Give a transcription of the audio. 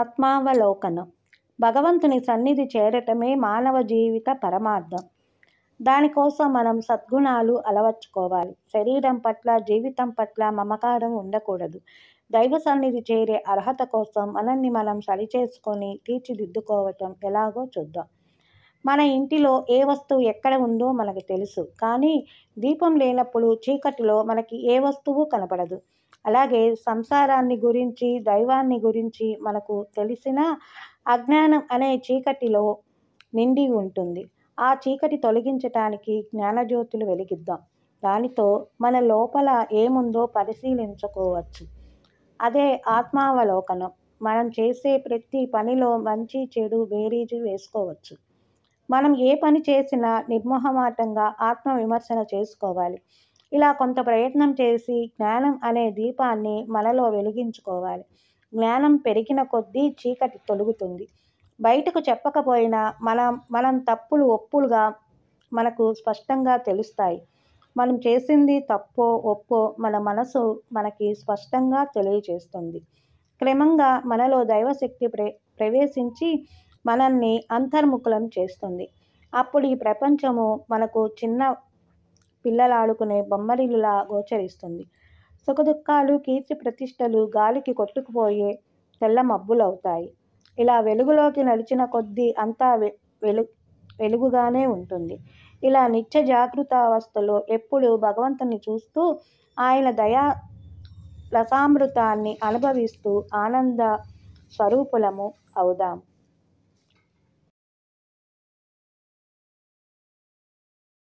ఆత్మావలోకనం భగవంతుని సన్నిధి చేరటమే మానవ జీవిత పరమార్థం దానికోసం మనం సద్గుణాలు అలవర్చుకోవాలి శరీరం పట్ల జీవితం పట్ల మమకారం ఉండకూడదు దైవ సన్నిధి చేరే అర్హత కోసం మనల్ని మనం సరిచేసుకొని తీర్చిదిద్దుకోవటం ఎలాగో చూద్దాం మన ఇంటిలో ఏ వస్తువు ఎక్కడ ఉందో మనకు తెలుసు కానీ దీపం లేనప్పుడు చీకటిలో మనకి ఏ వస్తువు కనపడదు అలాగే సంసారాన్ని గురించి దైవాన్ని గురించి మనకు తెలిసిన అజ్ఞానం అనే చీకటిలో నిండి ఉంటుంది ఆ చీకటి తొలగించటానికి జ్ఞానజ్యోతులు వెలిగిద్దాం దానితో మన లోపల ఏముందో పరిశీలించుకోవచ్చు అదే ఆత్మావలోకనం మనం చేసే ప్రతి పనిలో మంచి చెడు బేరీజు వేసుకోవచ్చు మనం ఏ పని చేసినా నిర్మోహమాటంగా ఆత్మవిమర్శన చేసుకోవాలి ఇలా కొంత ప్రయత్నం చేసి జ్ఞానం అనే దీపాన్ని మనలో వెలిగించుకోవాలి జ్ఞానం పెరిగిన కొద్దీ చీకటి తొలుగుతుంది బయటకు చెప్పకపోయినా మనం మనం తప్పులు ఒప్పులుగా మనకు స్పష్టంగా తెలుస్తాయి మనం చేసింది తప్పో ఒప్పో మన మనసు మనకి స్పష్టంగా తెలియజేస్తుంది క్రమంగా మనలో దైవశక్తి ప్రవేశించి మనల్ని అంతర్ముఖులం చేస్తుంది అప్పుడు ఈ ప్రపంచము మనకు చిన్న పిల్లలు ఆడుకునే బొమ్మరిలులా గోచరిస్తుంది సుఖదుఖాలు కీర్తి ప్రతిష్టలు గాలికి కొట్టుకుపోయే తెల్ల మబ్బులవుతాయి ఇలా వెలుగులోకి నడిచిన కొద్దీ అంతా వెలు వెలుగుగానే ఉంటుంది ఇలా నిత్య జాగృత అవస్థలో ఎప్పుడు భగవంతుని చూస్తూ ఆయన దయా రసామృతాన్ని అనుభవిస్తూ ఆనంద స్వరూపులము అవుదాం